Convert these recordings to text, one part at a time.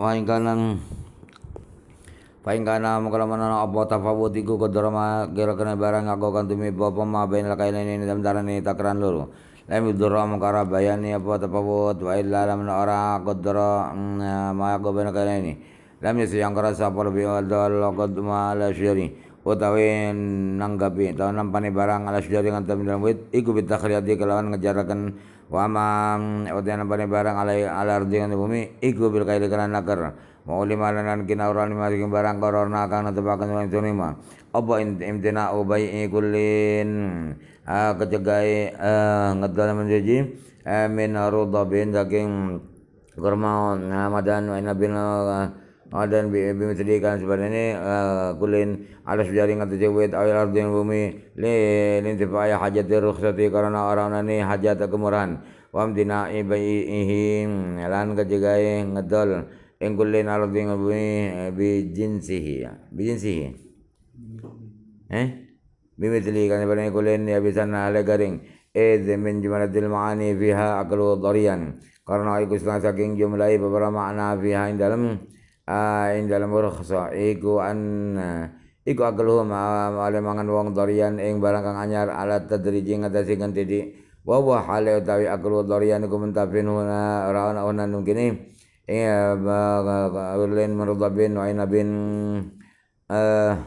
waingkanan Paing kana makalamana apa tafawut iku kodoro ma kira barang aku kantumi tumi ma bain lakaina ini dalam darah ini takran luru Lam yudurra mukara bayani apa tapabut, wa illa lam ora kodoro ma aku bain lakaina ini. Lam yasi yang kerasa apa lebih adal kod ma ala syari. Utawi nanggapi tau nampani barang ala syari ngantam dalam wit iku bitakhriati kelawan ngejarakan Wamam odena bani barang alai alar dengan bumi iku bil kaili kana nakar mau lima lanan kina ora lima dikin barang korona kang netepaken wong tunima apa imtina ubai ikulin ah kejagai ngedalem menjadi min rudabin saking kurma Ramadan wa inna bil Ah, dan sedihkan seperti ini eh, kulin alas jaringan tajawid awal yang bumi li lintifai hajati rukhsati karena orang ini hajat kemurahan wamtina ihim lan kejegai ngedol yang kulin ardin bumi bijin eh, sihi bi sihi eh sedihkan seperti ini kulin ya bisa nale garing Eh, من جملة المعاني فيها أكل ضريا karena iku saking jumlahi beberapa makna fiha indalam dalam dalam ego iku ego iku akeluhum mangan wong dorian ing barang kang anyar ala tadriji ngatasi ganti di wa wa hale utawi akelu dorian iku mentafin huna ora ana ana mungkin ya eh, lain merudabin wa inabin emtana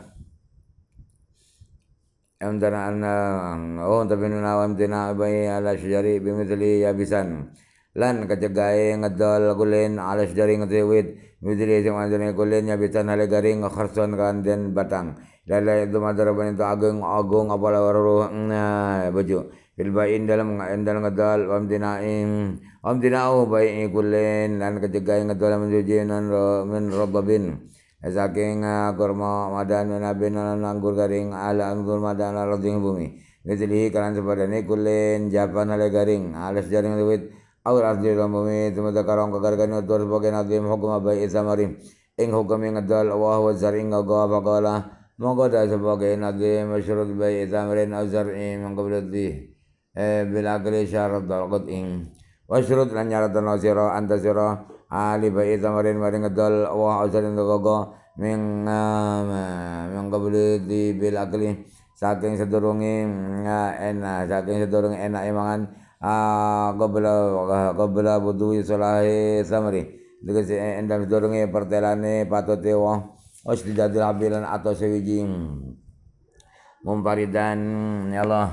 eh, amdana anna oh tabinuna wa amtina bayi ala syajari bimithli yabisan lan kacegae ngedol gulen alas dari ngetiwit midri sing manjane gulen nyabitan nah, ah, hale garing kharson kanden batang lalai itu madaraban itu agung agung apa lawaro baju filbain dalam endal ngedal om dinaim om dinau bayi gulen lan non ngedol menjujinan min rabbabin Saking kurma madan menabin anggur garing ala anggur madan ala bumi. karan kalan sepadane kulin japan ala garing alas jaring duit Aw asli dalam bumi tumadakarong kagargani wadwar sebagian adwim hukum abai isamarim. Ing hukum yang adal wa huwa zar'in gagawa faqala. Moga dah sebagian adwim masyurut bai isamarin aw zar'in mengkabladih. belakri syarat dalqat ing. Wasyurut lan nyarat dan nasirah antasirah. Ali bai isamarin maring adal wa huwa ing gagawa. Ming ah, mengkabladih bil akli. Saking sedurungi mm, ah, enak. Saking sedurungi enak imangan qabla ah, qabla budui salahi samri e- endam sedurunge pertelane patute wong wis didadil habilan atau sewijing memparidan ya Allah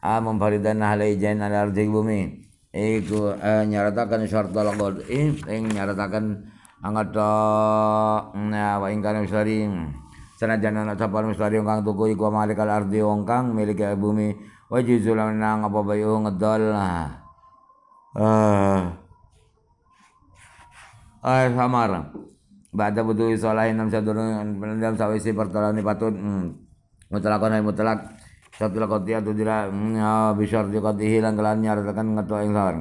a ah, memparidan ahli jan al ardi bumi iku eh, nyaratakan syartal qad ing nyaratakan angata nah, wa ing kana sari sanajan ana sapar mustari kang tuku iku malikal ardi wong kang milik ya bumi Wajib lan nang apa bayu ngedol lah eh eh ah, samar Bada butuhi solahin enam sadurun pendam sawisi pertolongan dipatut mutlakon hmm. hai mutlak satu lakoti atau tidak bisa juga hilang kelan nyaratakan ngetua yang samar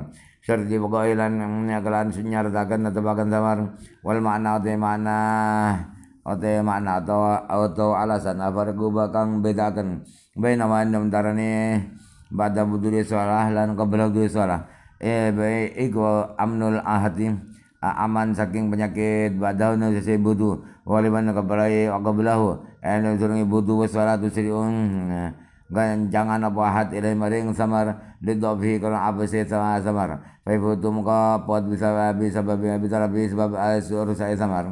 serti pokok hilang hmm, ya, kelan nyaratakan atau bahkan samar wal makna atau makna atau makna atau atau alasan apa bakang bedakan nama ma annam darane ba'da buduri sholah lan qabla buduri sholah eh baik iku amnul ahati aman saking penyakit ba'da nusisi budu waliman kabarai qablahu eh butu budu tu siri un Gan jangan apa hat ilai maring samar lidobhi kalau apa sih sama samar. Faifutum ka pot bisa bisa bisa bisa bisa sebab asur saya samar.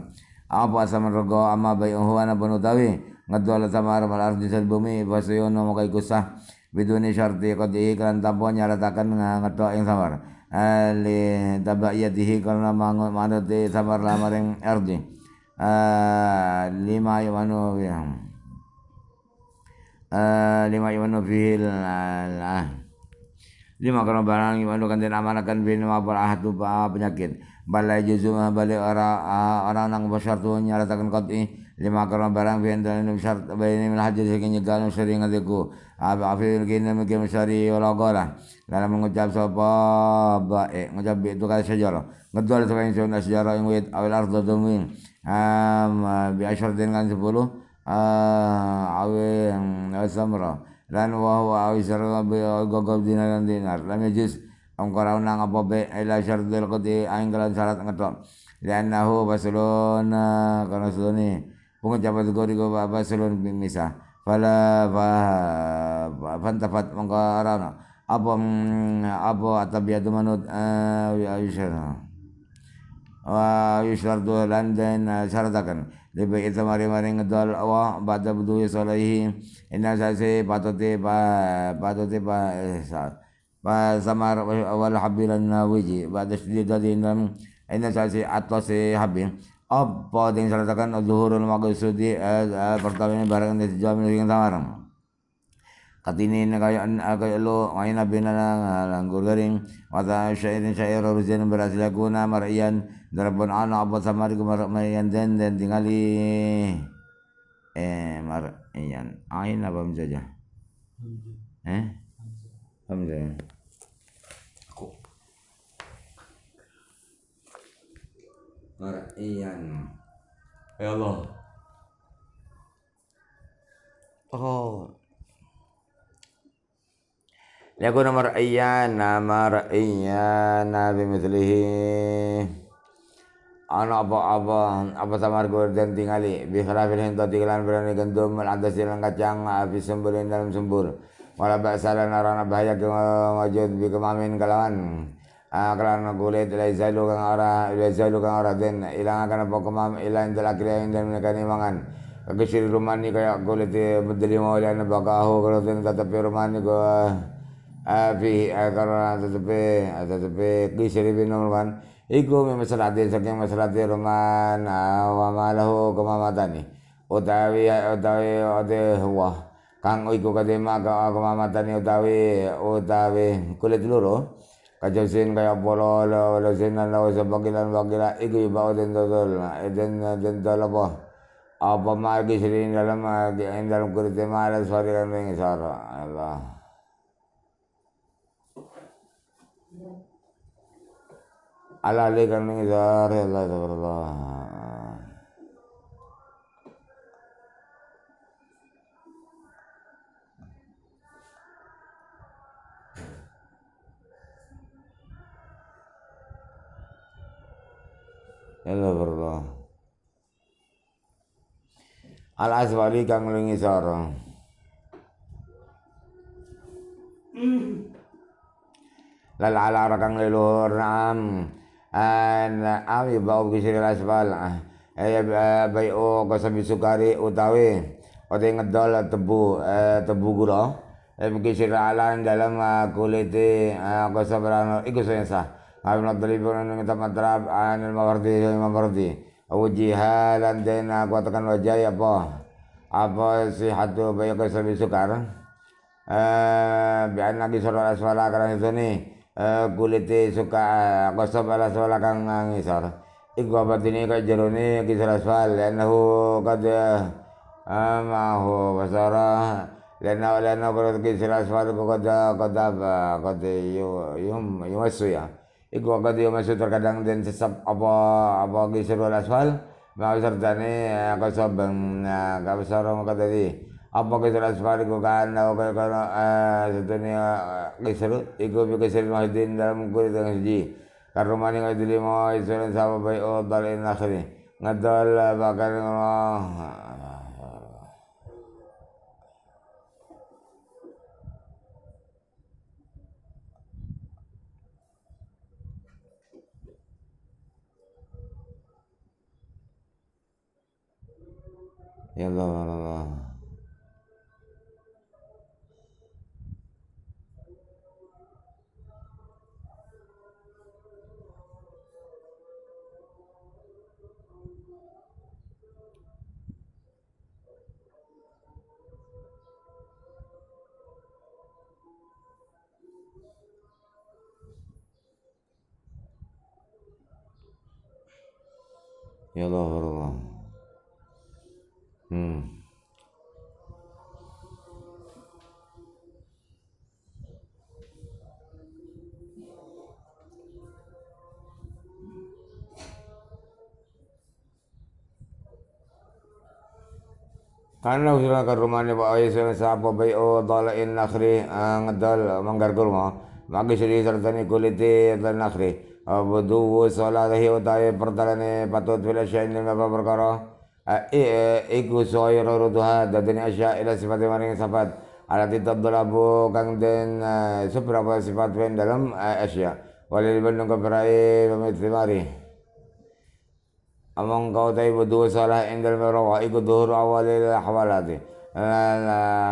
Apa samar rego ama bayuhuan apa nutawi ngadwala samar wal ardi sal bumi fasyun maka iku sah biduni syarti tapo kan tanpa nyaratakan ngato ing samar ali tabayatihi karena mangut manate samar lamaring ardi lima yamanu biham ya. lima yamanu fihil al lima karena barang yang akan amanakan bin mabur ahadu penyakit balai juzuma balai orang orang nang besar tuh nyaratakan qati lima karon barang biyen dalan bayi ini melihat jadi sing nyegal sering ngadeku afil kini mungkin sering olahraga gora mengucap sopo bae eh, mengucap itu kali sejarah ngedol sapa ingsun sejarah yang wit awal harus dumin am biasa asyar dengan 10 awe samra dan wa awal awi sarra bi gogab dinaran dinar lam yajis angkara nang apa be ila syardil qadi aing kalan syarat ngetok liannahu karena kana nih pengucapan gorigo baba sulun misah fala fa fantafat mengkarana apa mm, apa atabiatu manut ayusana eh, ya, ya. wa yushardu ya, lan dan eh, syaratakan lebih itu mari mari ngedol wa bada budu solihi inna sase patote pa patote pa eh, pa samar wal habilan nawiji bada syidadin inna sase se habil apa yang saya katakan zuhurul maqsudi eh, eh, pertama ini barang yang dijamin dengan eh, tamarang katini kaya kaya lo aina binana langgur garing wata syairin syair ruzin berhasil guna marian darabun ana apa samari marian den den tingali eh marian aina apa saja eh Hamzah mar'iyan ya Allah oh nama Iyan nabi بمثله ana apa-apa apa samar dan tingali bi khilafil hinta tiklan berani gendum atas silang kacang api semburin dalam sembur wala ba'sala narana bahaya kemajud bi kemamin kalawan akarana gole dala isailo kan ora isailo kan ora den ilang akana pokoma ilang dala kira inda mina kani mangan kagisir rumani kaya gole te bedeli mau ilang baka ho kara den tata pe rumani ko afi akarana tata pe tata pe kisir ibin nomor kan iku mi masalati saking masalati ruman awa malaho kama matani utawi ote huwa kang iku kadema kama matani utawi utawi kulit luruh Kacau kaya polo la wala sina la wasa bagilan bagila iku ibawa den dodol eden nah, den dalaba apa ma ki sirin dalam in dalam kurite mala sari kan ning sara Allah ala le kan ning sara Allah Lha perlu. Al Azwari kang lungi soro. Lal ala kang leluhur am an awi bau kisir aswal eh bayu kasabi sukari utawi ote ngedol tebu eh, tebu gula eh kisir ala dalam eh, kulite eh, kasabrano iku sah. Abi pun yang kita madrab anil mawardi imam mawardi. dan lan aku kuatakan wajah apa? Apa bayar ke kesabi sukar? biar lagi sorot aswala karena itu nih kulite suka kosong ala aswala kang ngisor. Iku apa ini kau jeruni kisah aswal, aku kata mahu basara lena lena berarti kisah aswal kau kata apa kata yum esu ya. Iku waqad yawma terkadang den sesap apa apa gisir wal asfal Maka sertani eh, kasab Kabesar nah, maka tadi Apa gisir asfal iku kan Aku kaya eh, eh, Sertani gisir Iku fi gisir mahidin dalam kulit yang suci Karumani ngadili mau Isurin sahabat baik Allah oh, Dalin akhiri Ngadal bakar Allah 耶罗，耶罗，耶罗，耶罗。Karena usulan karumannya Pak Ayah sama sapa bayi o oh, dalain nakhri eh, ngedal menggargur mah. Maka syuri serta ni kuliti dan nakhri. Budu salatahi utai pertalane patut fil asyain lima perkara. Eh, eh, iku soyir rutuha dadani asya ila sifat maring sifat. Alati tabdulabu kang den seberapa sifat wen dalam asya. Walil bandung keperai pemitimari among kau tay berdua salah endal merawah ikut duhur awalil hawalati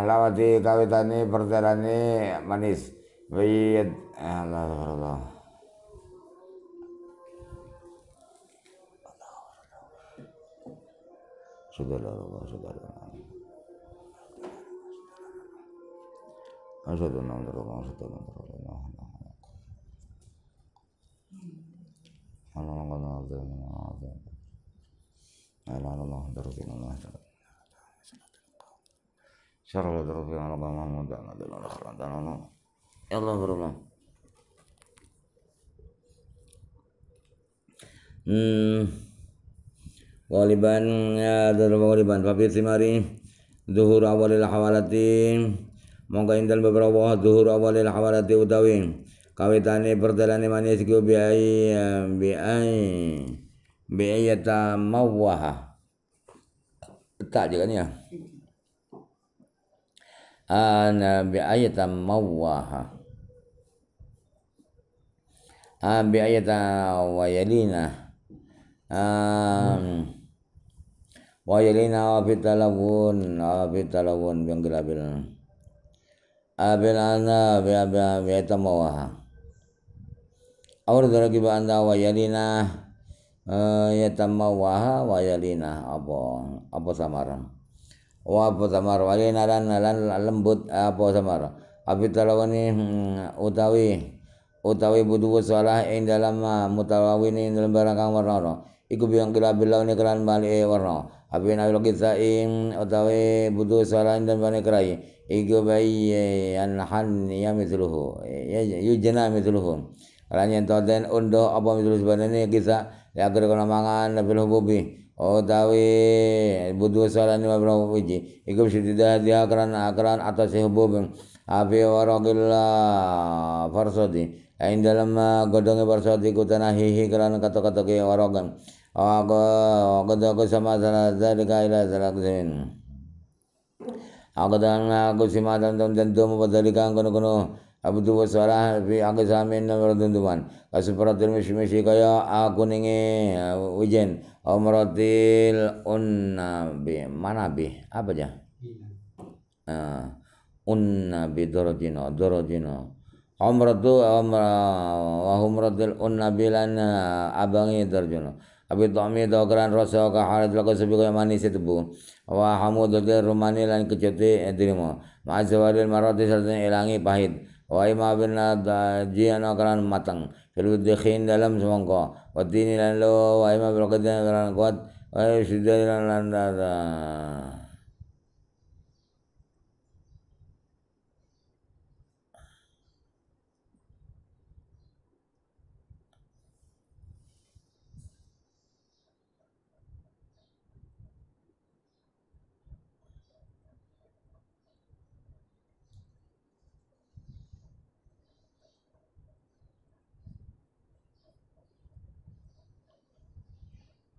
lawati kawitani pertelani manis bayat Allah Allah saudara Allah saudara Allah saudara Allah saudara Allah Allah Allah Allah لعل ya hmm. Waliban ya darba waliban Fabi Simari Zuhur awalil hawalati Mongka indal beberapa Zuhur awalil hawalati utawi Kawitani perjalani manis Biai Biai ya, Bi'ayata mawaha. Letak je kat ni lah. Ana bi'ayata mawaha. Ah, bi'ayata wayalina. Um, wayalina wa fitalawun wa fitalawun yang gelabil. Abil ana bi'ayata mawaha. Awal darakiba anda wayalina. Wayalina yatamawaha wa wayalina apa apa samaran wa apa samar wayalina lan lan lembut apa samar api talawani utawi utawi budu salah ing dalam mutawawin ing dalam barang kang warna iku biang kila bilau ni kelan bali warna abi nawil kita ing utawi budu salah ing dalam barang kerai iku bayi an han ya mithluhu ya yujna mithluhu yang yen undoh undo apa mithluhu sebenarnya kisah ya kudu kana mangan bil hububi oh, tawi budu salan ni puluh wiji iku dah dia akran akran atas hubub api warogillah farsodi Ain dalam eh, godongnya farsodi ku tanahihi kerana kata-kata ke warogan oh, Aku aku sama sana zalika kaila zalak zain Aku tuh aku simadan dan tentu mubadarika kono-kono Abu abdu wa salah fi aqsamin mardunduman kaya aku akuningi ujen bi unnabi bi apa aja uh, unnabi dorojino dorojino umratu umra wa umratil unnabi lan abangi dorjono Abi dokran dogeran rasa ka laku sebi kaya manis itu bu. Wa hamudul rumani lan kecuti eh, dirimu. Ma'azawadil marotis serta elangi pahit. Wahai mabir birna da jiana karan matang fil dikhin dalam semangko Wati dinilan lalu wa ima bil qadana kuat. kuat wa lalu lalu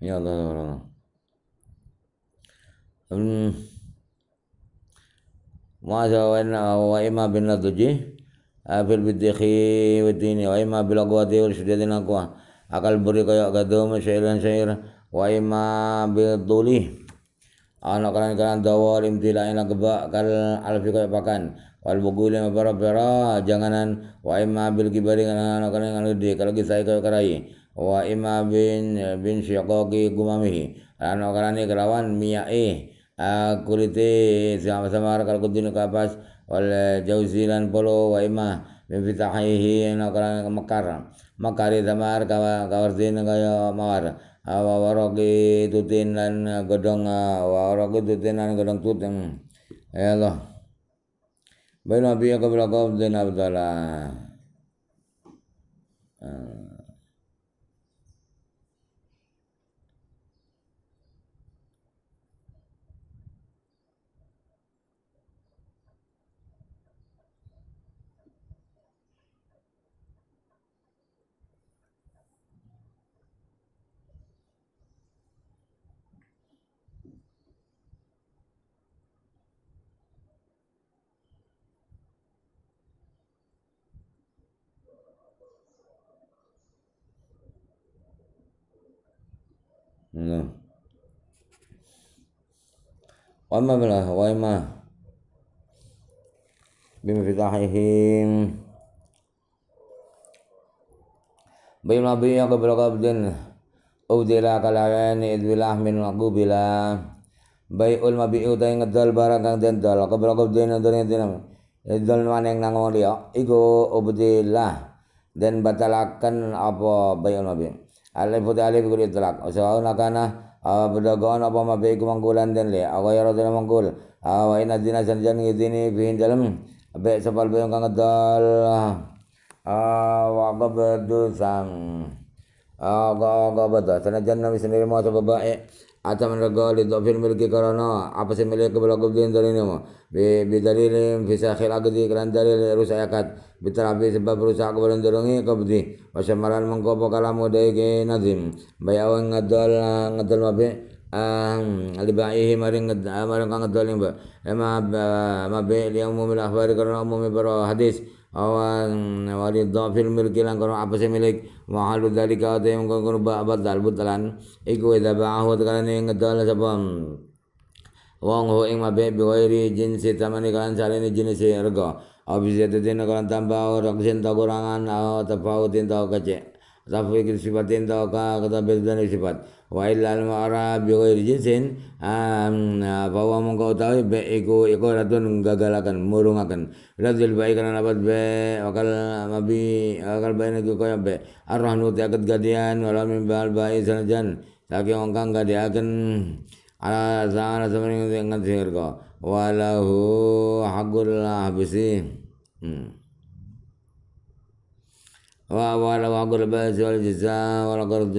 Ya Allah. Ya Allah. Hmm. ماذا وإن وإما بالنضج wa ima bila kuwati wa والشديد akwa akal buri kaya gadum syairan syair wa imma bidulih anak kalan kalan dawal imtila ina kebak kal alfi kaya pakan wal lima pera pera janganan wa ima bil kibari anak kalan kalan gede kalau kisai kaya karai wa ima bin bin syakoki gumamihi lan karani kelawan miyai kulite sama-sama kalau kudin kapas wal jauzilan polo wa ima min fitahihi lan karani makar makari tamar kawardin kaya mawar wa waroki tutin lan gedong wa waroki tutin lan gedong tutin ya Allah Baiklah, biar kau berlaku No. Wama bila wama bimfitahihim bil mabiya qabla qabdin udila kalayan idwilah min qabila bayul mabiyu ta ing dal barang kang den dal qabla qabdin dene dinam idal maneng nang liya iku ubdilah dan batalakan apa bayul mabiyu Alai putih alai pikul itlak. usahau nakana berdagang apa mabai kumangkulan dan le. Aku ya rotu mangkul. Wa ina dina sanjan ngidini bihin dalam. be sepal bayang kang ngedal. Wa gabedu sang. Aga aga betul. Sana jannah sendiri mau coba baik atau mereka lihat film miliki karena apa sih milik kebelok kebudayaan dari ini mah bi bi dari ini bisa kira gede keran dari rusak akad bi terapi sebab rusak kebelok dorongi kebudi masa malam mengkopo kalamu dari ke nazim bayawan ngadol ngadol mabe alibaihi maring ngad maring ngadol yang ba emah mabe yang mau milah bari karena mau milah hadis awan wali dhafil milki lan kono apa sing milik wa halu dalika te mung kono babat dal butalan iku ida ba'ahu tekalane ngedol sapa wong ho ing mabe biwairi jinsi tamani kalan salene jenis rega abis ya tedene kalan tambah orang kusen tak kurangan atau tafautin tak kecek tafwikil sifat atau kata berbeda sifat wa illal ma'ra bi ghairi jinsin bahwa mengkau tahu be iku iku ratun gagalakan murungakan radil baik kana dapat be wakal mabi wakal baina ku kaya be arrahnu tiakat gadian wala min bal bai sanajan lagi wong kang gadiaken ala zara samring ngan sirga walahu hakul habisi hmm wa وأموال وحق البأس والجزاء والقرض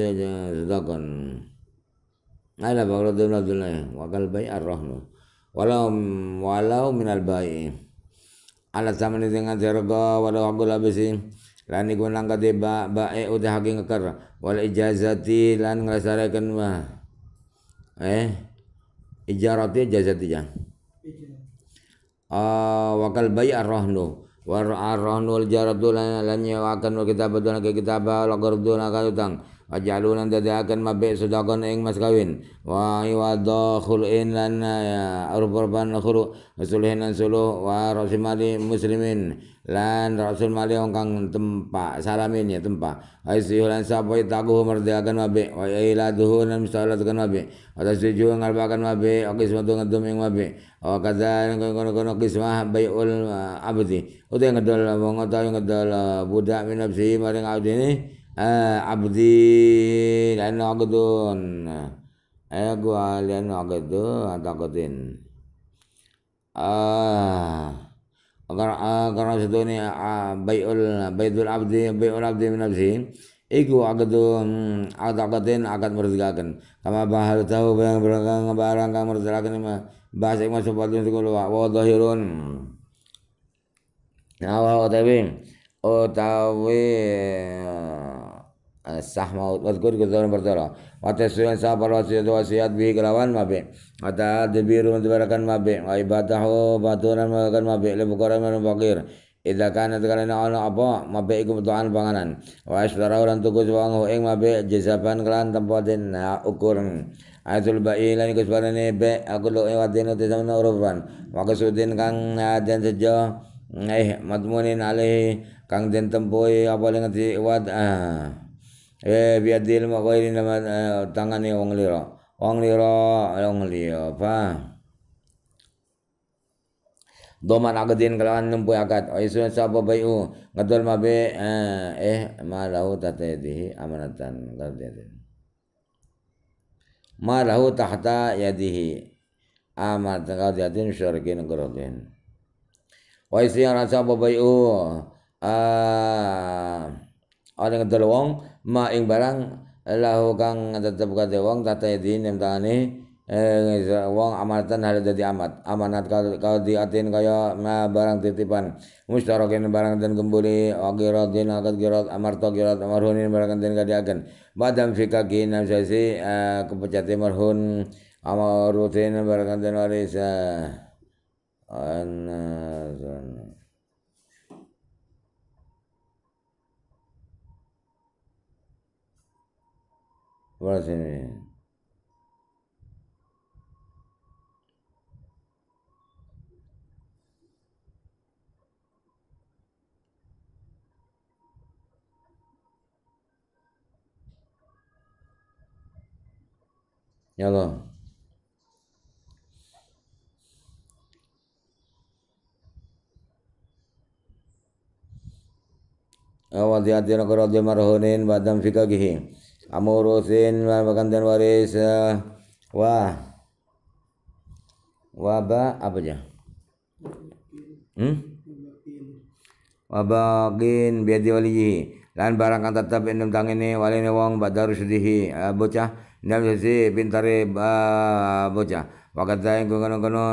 صدقا هذا فقرة بن عبد الله وقال بيع الرهن walau walau minal bayi ala sama ni dengan serga walau aku labisi lan iku nang kate ba bae udah hagi ngekar wal ijazati lan ngrasaraken mah eh ijarati ijazati ya. jang, uh, ah, wakal bayi arrohnu war aronul jaradulana lan nyewakan wa kitab dona ke kitab la garduna utang wajaluna akan mabe sedakon eng mas kawin wa iwadha khulin lan ya, urban khulu sulihin lan suluh wa rasimali muslimin lan rasul mali wong kang tempa salamin ya tempa aisyu lan sapa itaku merdeakan mabe wa iladuhu lan mustalatkan mabe ada suju ngalbakan mabe akis wadu ngedum ing mabe wa kadza kono-kono kismah baiul uh, abdi udah ngedol wong ngedol uh, budak min maring abdi ini abdi lain agudun ayo gua lana agdu ataqatin ah agar agar sedoni bayul bayul abdi bayul abdi min Iku agadun hmm, ataqatin akan merdekakan. Kama bahal tahu barang barang barang kang ma bahasa yang sepatun sekulu sekolah wadahirun. Nah wadahirun utawi eh, sah maut wadkur kudzan berdoa wa tasriyan sa parwasiat wasiat bi kelawan mabe kata debiru mendebarakan mabe wa ibadahu baturan melakukan mabe le bukara man fakir idza kana takalana apa mabe iku butuhan panganan wa asdara orang tuku wong ing mabe jazaban kelan tempatin ukur ayatul ba'i lan iku sebarane be aku lu wadin utesamna urufan wa kasudin kang dan sejauh eh madmunin alaihi kang den tempoi apa dengan ti wad ah eh biadil ma ghairi nama eh, tangane wong liro wong liro wong liro apa Doman agadin kelangan nempuy akat, o oh, isun sapa bayu ngadol mabe eh ma tate tatadihi amanatan gadin ma lahu tahta yadihi amat gadin syarqin gadin wa yang rasa sapa bayu ah yang ngedol wong ma ing barang lahu kang tetep kate wong tata idin nem tangane eh wong amanatan hal jadi amat amanat kalau diatin kaya ma barang titipan mustarokin barang dan gembuli agirat din akat girat amarto girat amarhunin barang den kadiaken badam fikaki nam sasi eh, kepecate marhun amarutin barang den waris eh. Anladım. Burası ne? Yalan. wadiatin qaradil marhunin badam fikagihi amurusin wa bakantan waris eh, wa waba apa aja hmm wabagin biadi walihi lan barang kan tetap endem tangene waline wong badar sudihi eh, bocah ndam sisi pintare eh, bocah wakat zain kono kono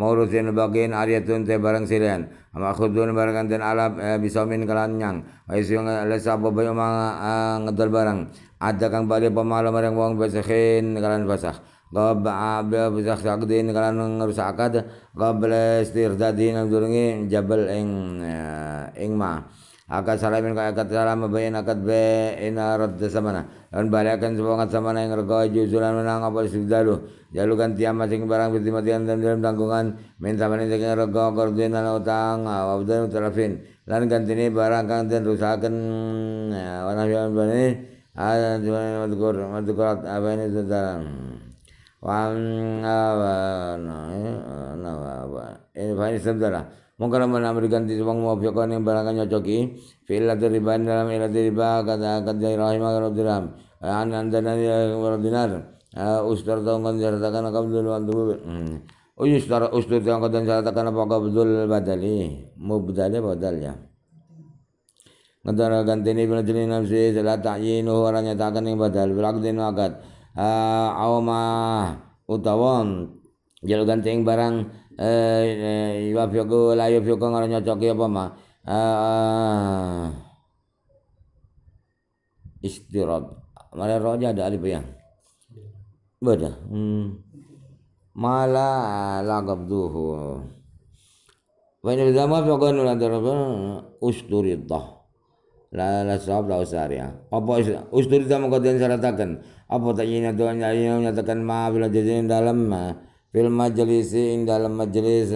Maurusin bagian ariyatun te barang silian Ama khudun barang dan alap eh, bisomin kalan nyang Aisyung eh, lesa bayu mang eh, ngedol barang Ada kang bali pemalam barang wong basakhin kalan basah Gabba ah, bisa sakdin kalan ngerusak akad Gabla istirdadin abdurungi jabal ing ing ma akad salamin min akad salam bayin akad ina rad samana dan balakan semangat samana yang rega juzulan menang apa istibdalu jalukan tiap masing barang binti matian dan dalam tanggungan min samana yang rega kordin lan utang ah, wabdan utarafin lan gantini barang kang dan rusakan ya, wana jalan bani ada ah, yang madkur madkurat apa ini na ah, eh na nah ini fani sabdalah Mongkar mana berikan di sebang mau fiqon yang barangkan nyocoki. Fi'il lati riba dalam dari riba kata akad rahim agar dirham. An antana ya dinar. Ustar tahu kan disertakan akam Abdul Oh Ustar ustar tahu kan disertakan apa Abdul hmm. badali. Mubdali badal ya. Ngedara gantini bila jeli nafsi Setelah ta'yinuhu orang nyatakan yang badal agat wakat Auma utawam ganti yang barang eh iwa yuwafiqu la yuwafiqu ngara nyocoki apa ma eh istirad mare roja ada alif ya beda hmm. mala laqabduhu wa in zama faqan la daraba usturiddah la la sahab la usari ya. apa usturiddah mengkodan syaratakan apa tak yin yang nyatakan ma bila dalam ma fil majlisi ing dalam majlis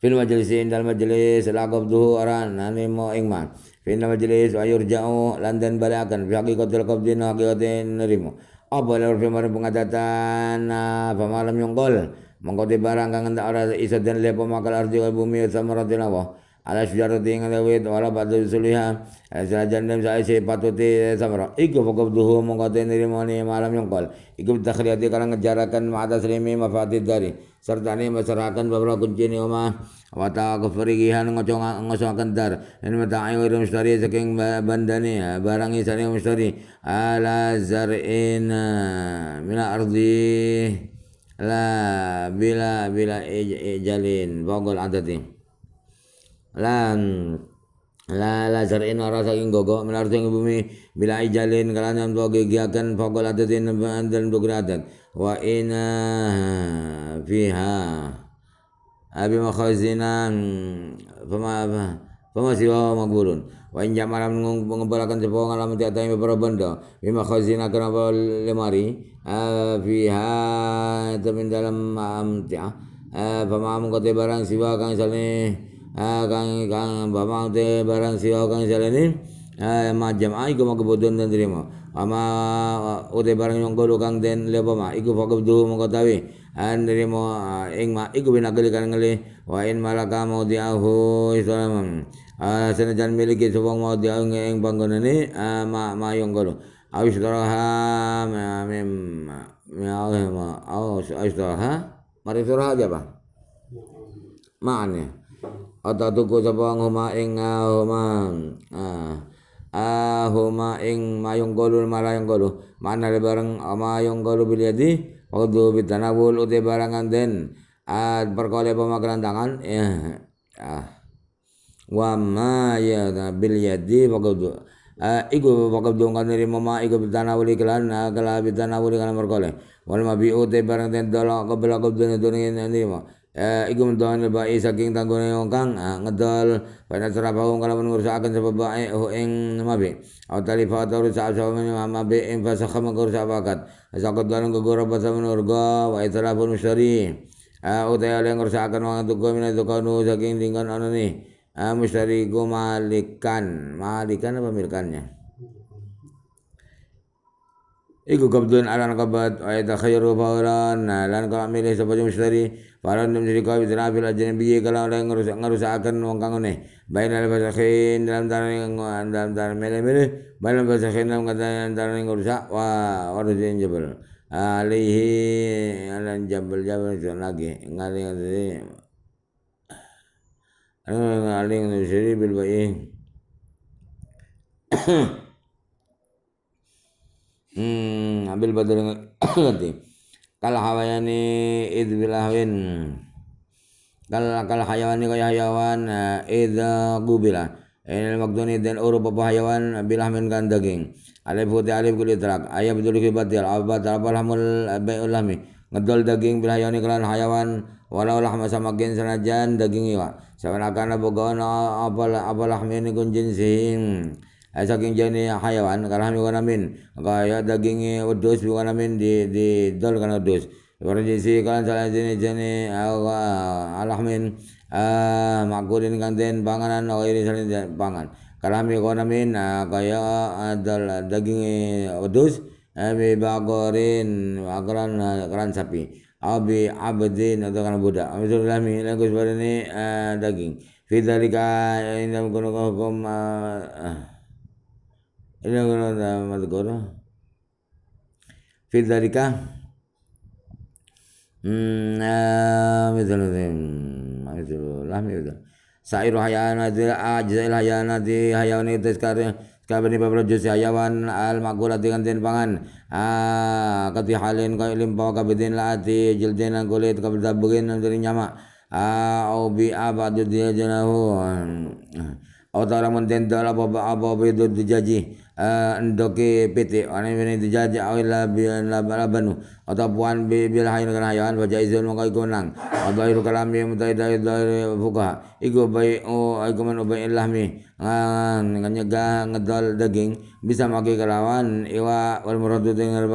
fil majlisi ing dalam majlis lagu duhu aran ane mo ing man fil majlis wa yurja'u lan den balakan fi haqiqatil qabdin haqiqatin nerimo apa lur fi mar pengadatan nah, fa malam yongkol mongko te barang kangen ndak ora iso den lepo makal ardi bumi samaratin Allah ala syujarati ing lewit wala batu suliha eh, sajan jandam sae se patuti eh, samara iku fakabduhu niri tenrimoni malam yang yongkol iku hati kala ngejarakan ma'ata selimi mafatid dari serta ni masyarakat beberapa kunci ni oma wata keferigihan ngocong ngosong dar dan mata ayu mustari saking bandani eh, barang isani mustari ala zar'in mina ardi la bila bila jalin bagol adati lan la la zar'in rasa ing gogo menar ing bumi bila ijalin kalana to gegiakan pokol adatin bandan to gradat wa ina fiha abi makhazina fama fama siwa makbulun wa in jamara mengembalakan sepo ngalam tiata yang beberapa benda bi makhazina kenapa lemari fiha temin dalam amtia fama mengkote barang siwa kang salih Ah, kang kang bapak te barang siwa kang jalani ah, ma majam ai mau kebutuhan dan terima ama ah, ude barang yang kodo kang den lepo ma iku fakabdu mo tawi an terima ing ma iku binagali kang ngeli wa in malaka mau islam sana jan miliki sewang mau diahu ing ni ma ma yang kodo awis daraha mem ma awis daraha mari daraha aja ma ane atatuku tuku sapa huma ing huma. Ah. Ahuma ing mayung golul malayung golu. Mana le bareng mayung golu bil waktu waktu bitanawul uti barangan den. Ah perkole pemakaran tangan. Ya. Ah. Wa ma ya bil yadi waktu ah, iku pakabdu kang nirimo mama, iku bitanawuli kelan ah, kala bitanawuli kana perkole wal mabiu te barang ten dola kabla ngene nirimo eh iku mendoan lebai saking tanggone wong kang ah, ngedol pada serabau kalawan akan sebab bae ho oh, ing mabe au talifa atau rusak sebab mabe ing fasakha mengrusak bakat sakot lan gegora basa menurga wa itrafun musyari au ah, ta yang akan wong itu go minat kanu saking tingkan anu ni mustari ah, go malikan malikan apa milkannya Iku kabdun alan kabat wa yatakhayaru faulan lan kalau milih sapa mustari faran dum jadi kau bidra bil ajnabi kalau orang yang ngerusak akan wong kang ne bain al kain dalam taran dalam taran milih-milih bain al kain dalam kata yang tanah yang ngerusak wa warusin jabal alihi alan jabal jabal itu lagi ngali ngali ngali ngali bil bil badal ganti kal hawayani id bil kalau kal kal hayawani kaya hayawan eh, id gubila Ini makduni dan urup apa hayawan bilah minkan daging. Alif huti alif kulit terak. Ayah betul kul batil. Abat alapal hamul eh, bayul ulami Ngedol daging bilah hayawan kalau hayawan. Walau lah masa makin senajan daging iwa. Sama nakana bogawan apa lah ini kun sing. Eh, saking jani hayawan karena mi kana min kaya dagingi eh, wedhus bukan min di di dol kana di si kalan salah jani jani eh, alahmin makurin kan den panganan oh, iri salin pangan karena mi kana min kaya dol dagingi wedhus bi bagorin akaran keran sapi abi abdin atau karena budak amsulullah min lagu sebenarnya daging fi dalika indam kunukum Ila guna madhkura. Fi dzalika Sa'iru hayawan adil ajzail hayawan adi hayawan itu sekarang ini beberapa jenis hayawan al makulat dengan den pangan ah kati halin kau ilim pa lah ti jildin an kulit kabeh tabugin dan dari nyama ah obi apa abadu dia jenahu. au taramun den dal apa apa itu dijaji Eh, ndoke pete ane bene la bi la labanu atau puan bi la hayun kana hayan wa jaizun maka iku nang atau iru kalam dai dai fuka iko bai o oh, iku man ubai lahmi nganyega ngedol daging bisa maki kelawan iwa wal muradu dengan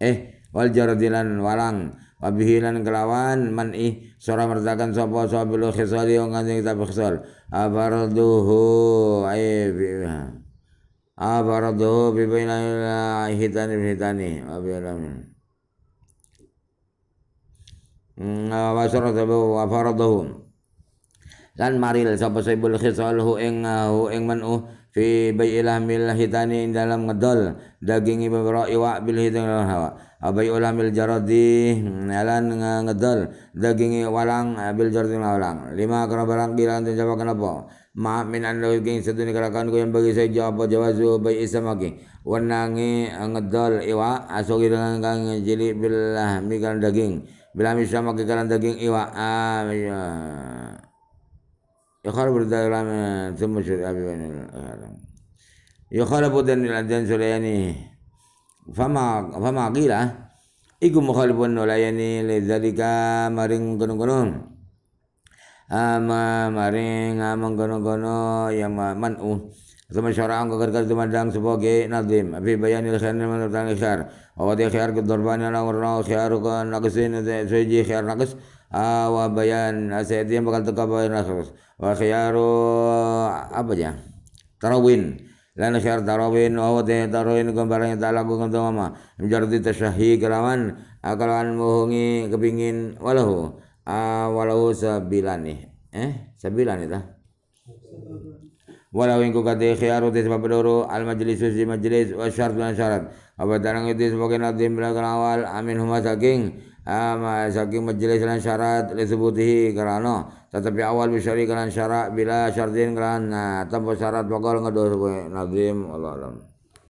eh wal jaradilan walang wabihilan kelawan man ih merdakan sopo sopo belok lo khisali wong yang kitab khisal abarduhu aib Abaradahu bibainahila hitani hitani Wabialamin hmm, Wasaradahu wafaradahu Lan maril sapa saibul khisal hu ing hu uh, ing manu uh, fi bai'ilah mil hitani ing dalam ngedol daging ibra iwa bil hitani hawa abai mil jaradi hmm, lan ngedol daging walang uh, bil jaradi walang lima kena bilang bilang jawab kenapa ma min annahu king sadune kalakan ko yang bagi saya jawab jawab jawazu bai isamaki wanangi eh, ngedol iwa aso dengan kang jili bilah mikan daging bilah misamaki kalan daging iwa amin يخرب الدائرة ثم شر أبي يخرب دن dan سلياني فما fama fama gila مخالفون mukhalifun nolayani lezatika maring gunung-gunung ama maring amang gono-gono ya man'u Tuma syara'an ka gargar dumandang sebagai nazim fi bayanil khair min tan khair wa wadi khair ke darban ala warna khair ka naqsin seji khair nakes. Awa bayan asyadi bakal teka bayan naqs wa u apa ya tarawin lan khair tarawin wa wadi tarawin barang yang ta'ala ku kentama menjadi tasyahi kelawan akalan mohongi kepingin walahu Ah, walau sabilan nih eh sabilan itu walau ingku kata khiyaru sebab papadoro al majlis di majlis wa syarat dan syarat apa tarang itu sebagai nadim belakang awal amin huma saking ama ah, saking majlis dan syarat disebutihi karena tetapi awal bisyari karena syarat bila syaratin karena tanpa syarat bakal ngedosa nadim Allah alam